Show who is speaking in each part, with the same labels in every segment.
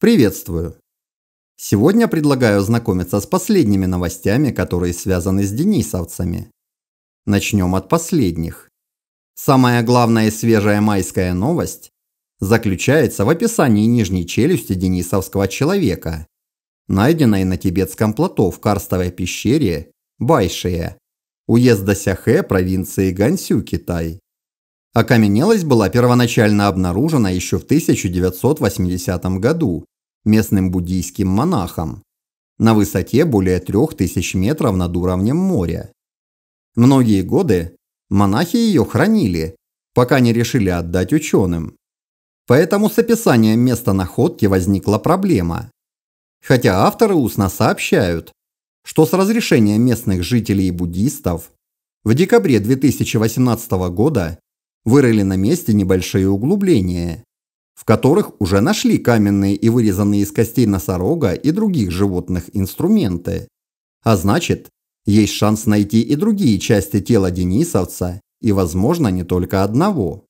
Speaker 1: Приветствую! Сегодня предлагаю ознакомиться с последними новостями, которые связаны с денисовцами. Начнем от последних. Самая главная и свежая майская новость заключается в описании нижней челюсти денисовского человека, найденной на тибетском плато в карстовой пещере Байшее, уезда Сяхэ провинции Гансю, Китай. Окаменелость была первоначально обнаружена еще в 1980 году местным буддийским монахом на высоте более 3000 метров над уровнем моря. Многие годы монахи ее хранили, пока не решили отдать ученым. Поэтому с описанием места находки возникла проблема. Хотя авторы устно сообщают, что с разрешения местных жителей и буддистов в декабре 2018 года вырыли на месте небольшие углубления, в которых уже нашли каменные и вырезанные из костей носорога и других животных инструменты. А значит, есть шанс найти и другие части тела денисовца, и, возможно, не только одного.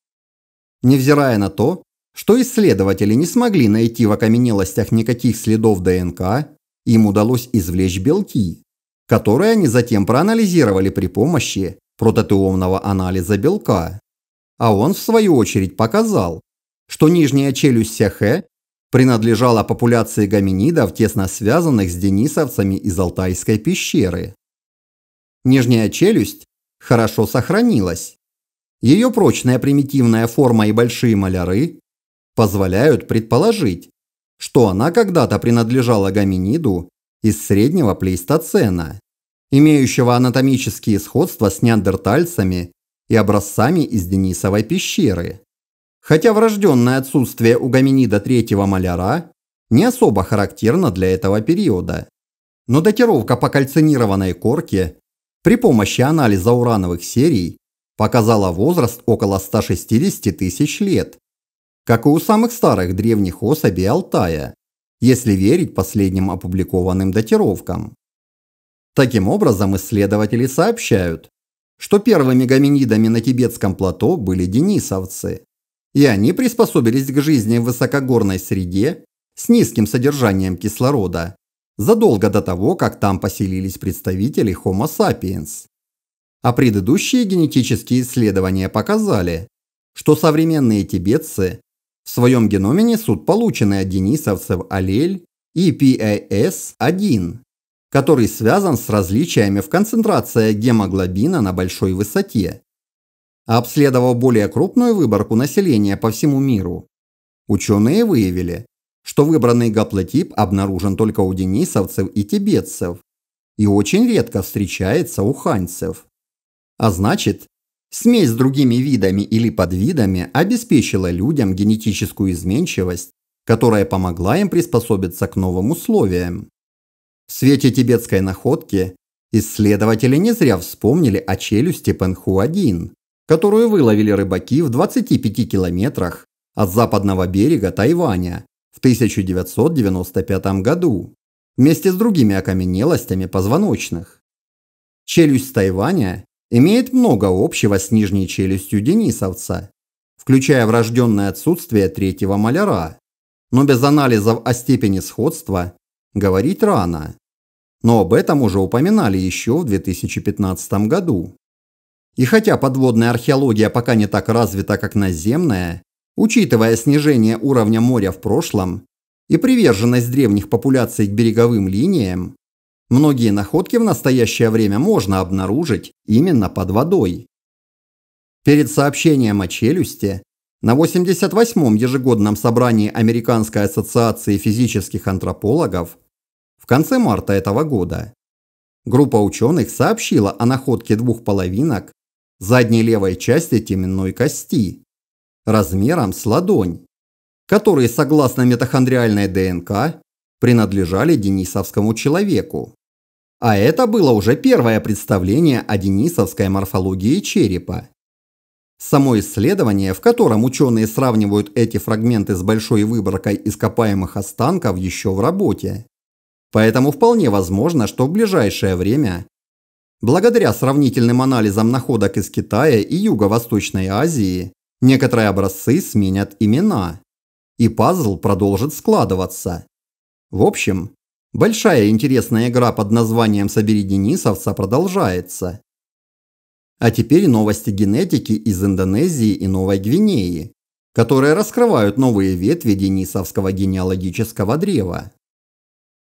Speaker 1: Невзирая на то, что исследователи не смогли найти в окаменелостях никаких следов ДНК, им удалось извлечь белки, которые они затем проанализировали при помощи прототеомного анализа белка а он, в свою очередь, показал, что нижняя челюсть Сяхэ принадлежала популяции гоминидов, тесно связанных с денисовцами из Алтайской пещеры. Нижняя челюсть хорошо сохранилась. Ее прочная примитивная форма и большие маляры позволяют предположить, что она когда-то принадлежала гоминиду из среднего плейстоцена, имеющего анатомические сходства с неандертальцами и образцами из Денисовой пещеры. Хотя врожденное отсутствие у гоминида третьего маляра не особо характерно для этого периода. Но датировка по кальцинированной корке при помощи анализа урановых серий показала возраст около 160 тысяч лет, как и у самых старых древних особей Алтая, если верить последним опубликованным датировкам. Таким образом, исследователи сообщают, что первыми гоминидами на тибетском плато были денисовцы. И они приспособились к жизни в высокогорной среде с низким содержанием кислорода задолго до того, как там поселились представители Homo sapiens. А предыдущие генетические исследования показали, что современные тибетцы в своем геноме несут полученный от денисовцев аллель EPAS-1, который связан с различиями в концентрации гемоглобина на большой высоте. Обследовав более крупную выборку населения по всему миру, ученые выявили, что выбранный гаплотип обнаружен только у денисовцев и тибетцев и очень редко встречается у ханьцев. А значит, смесь с другими видами или подвидами обеспечила людям генетическую изменчивость, которая помогла им приспособиться к новым условиям. В свете тибетской находки исследователи не зря вспомнили о челюсти 1 которую выловили рыбаки в 25 километрах от западного берега Тайваня в 1995 году вместе с другими окаменелостями позвоночных. Челюсть Тайваня имеет много общего с нижней челюстью денисовца, включая врожденное отсутствие третьего маляра, но без анализов о степени сходства – говорить рано. Но об этом уже упоминали еще в 2015 году. И хотя подводная археология пока не так развита, как наземная, учитывая снижение уровня моря в прошлом и приверженность древних популяций к береговым линиям, многие находки в настоящее время можно обнаружить именно под водой. Перед сообщением о челюсти на 88-м ежегодном собрании Американской ассоциации физических антропологов в конце марта этого года группа ученых сообщила о находке двух половинок задней левой части теменной кости размером с ладонь, которые, согласно митохондриальной ДНК, принадлежали денисовскому человеку. А это было уже первое представление о денисовской морфологии черепа. Само исследование, в котором ученые сравнивают эти фрагменты с большой выборкой ископаемых останков, еще в работе. Поэтому вполне возможно, что в ближайшее время, благодаря сравнительным анализам находок из Китая и Юго-Восточной Азии, некоторые образцы сменят имена. И пазл продолжит складываться. В общем, большая интересная игра под названием «Собери Денисовца» продолжается. А теперь новости генетики из Индонезии и Новой Гвинеи, которые раскрывают новые ветви денисовского генеалогического древа.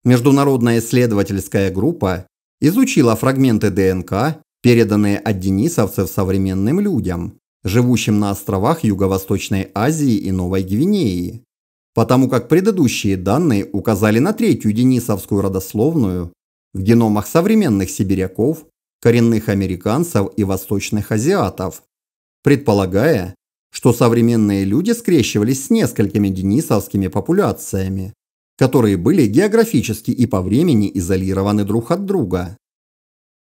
Speaker 1: Международная исследовательская группа изучила фрагменты ДНК, переданные от денисовцев современным людям, живущим на островах Юго-Восточной Азии и Новой Гвинеи, потому как предыдущие данные указали на третью денисовскую родословную в геномах современных сибиряков коренных американцев и восточных азиатов, предполагая, что современные люди скрещивались с несколькими денисовскими популяциями, которые были географически и по времени изолированы друг от друга.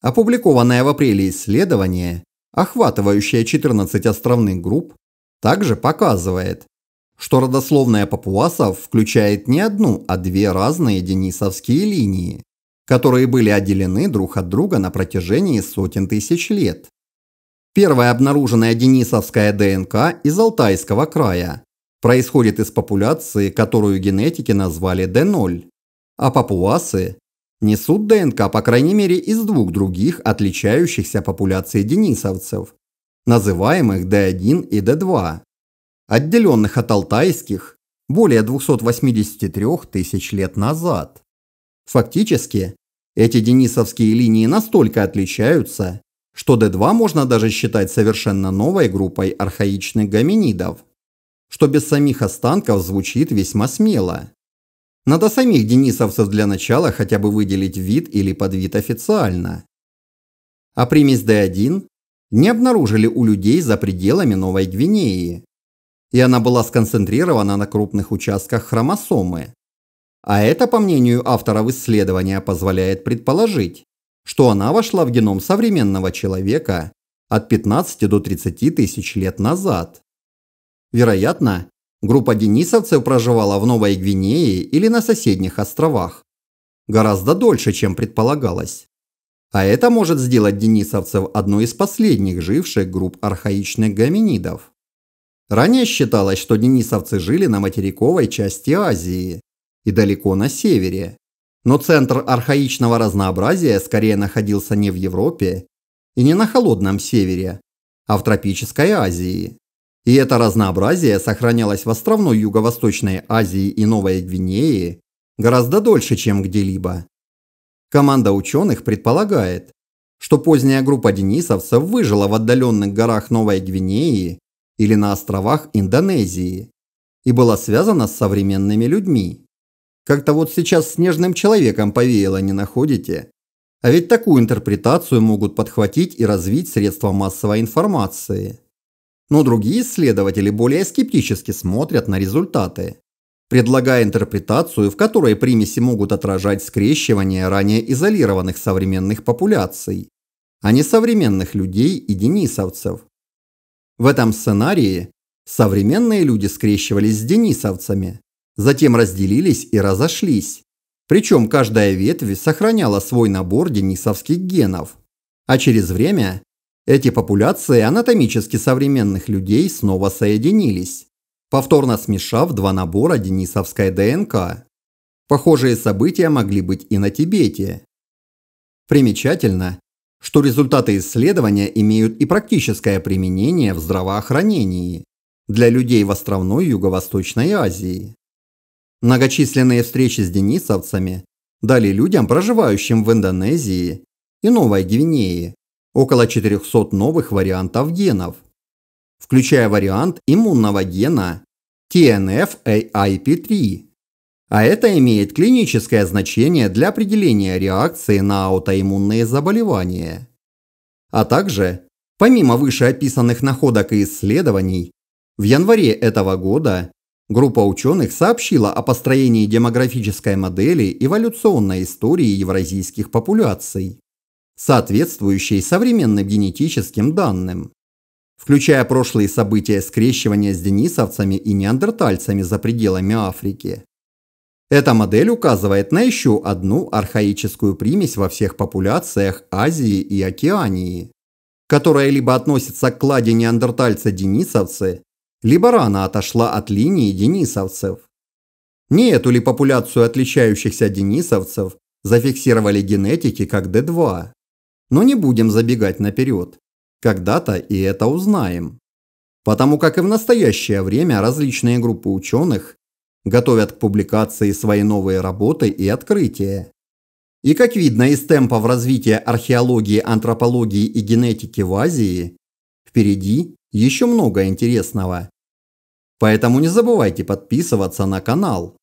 Speaker 1: Опубликованное в апреле исследование, охватывающее 14 островных групп, также показывает, что родословная папуасов включает не одну, а две разные денисовские линии которые были отделены друг от друга на протяжении сотен тысяч лет. Первая обнаруженная денисовская ДНК из Алтайского края происходит из популяции, которую генетики назвали д 0 а папуасы несут ДНК по крайней мере из двух других отличающихся популяций денисовцев, называемых д 1 и д 2 отделенных от алтайских более 283 тысяч лет назад. Фактически, эти денисовские линии настолько отличаются, что D2 можно даже считать совершенно новой группой архаичных гоминидов, что без самих останков звучит весьма смело. Надо самих денисовцев для начала хотя бы выделить вид или подвид официально. А примесь D1 не обнаружили у людей за пределами Новой Гвинеи, и она была сконцентрирована на крупных участках хромосомы, а это, по мнению авторов исследования, позволяет предположить, что она вошла в геном современного человека от 15 до 30 тысяч лет назад. Вероятно, группа денисовцев проживала в Новой Гвинее или на соседних островах. Гораздо дольше, чем предполагалось. А это может сделать денисовцев одной из последних живших групп архаичных гоминидов. Ранее считалось, что денисовцы жили на материковой части Азии, и далеко на севере. Но центр архаичного разнообразия скорее находился не в Европе и не на холодном севере, а в тропической Азии. И это разнообразие сохранялось в островной Юго-Восточной Азии и Новой Гвинеи гораздо дольше, чем где-либо. Команда ученых предполагает, что поздняя группа денисовцев выжила в отдаленных горах Новой Гвинеи или на островах Индонезии и была связана с современными людьми. Как-то вот сейчас снежным человеком повеяло, не находите? А ведь такую интерпретацию могут подхватить и развить средства массовой информации. Но другие исследователи более скептически смотрят на результаты, предлагая интерпретацию, в которой примеси могут отражать скрещивание ранее изолированных современных популяций, а не современных людей и денисовцев. В этом сценарии современные люди скрещивались с денисовцами, затем разделились и разошлись. Причем каждая ветвь сохраняла свой набор денисовских генов. А через время эти популяции анатомически современных людей снова соединились, повторно смешав два набора денисовской ДНК. Похожие события могли быть и на Тибете. Примечательно, что результаты исследования имеют и практическое применение в здравоохранении для людей в островной Юго-Восточной Азии. Многочисленные встречи с денисовцами дали людям, проживающим в Индонезии и Новой Гвинее, около 400 новых вариантов генов, включая вариант иммунного гена TNF-AIP3. А, а это имеет клиническое значение для определения реакции на аутоиммунные заболевания. А также, помимо вышеописанных находок и исследований, в январе этого года Группа ученых сообщила о построении демографической модели эволюционной истории евразийских популяций, соответствующей современным генетическим данным, включая прошлые события скрещивания с денисовцами и неандертальцами за пределами Африки. Эта модель указывает на еще одну архаическую примесь во всех популяциях Азии и Океании, которая либо относится к кладе неандертальца-денисовцы, либо рано отошла от линии денисовцев. Не эту ли популяцию отличающихся денисовцев зафиксировали генетики как Д 2 Но не будем забегать наперед. Когда-то и это узнаем. Потому как и в настоящее время различные группы ученых готовят к публикации свои новые работы и открытия. И как видно из темпов развития археологии, антропологии и генетики в Азии, впереди еще много интересного. Поэтому не забывайте подписываться на канал.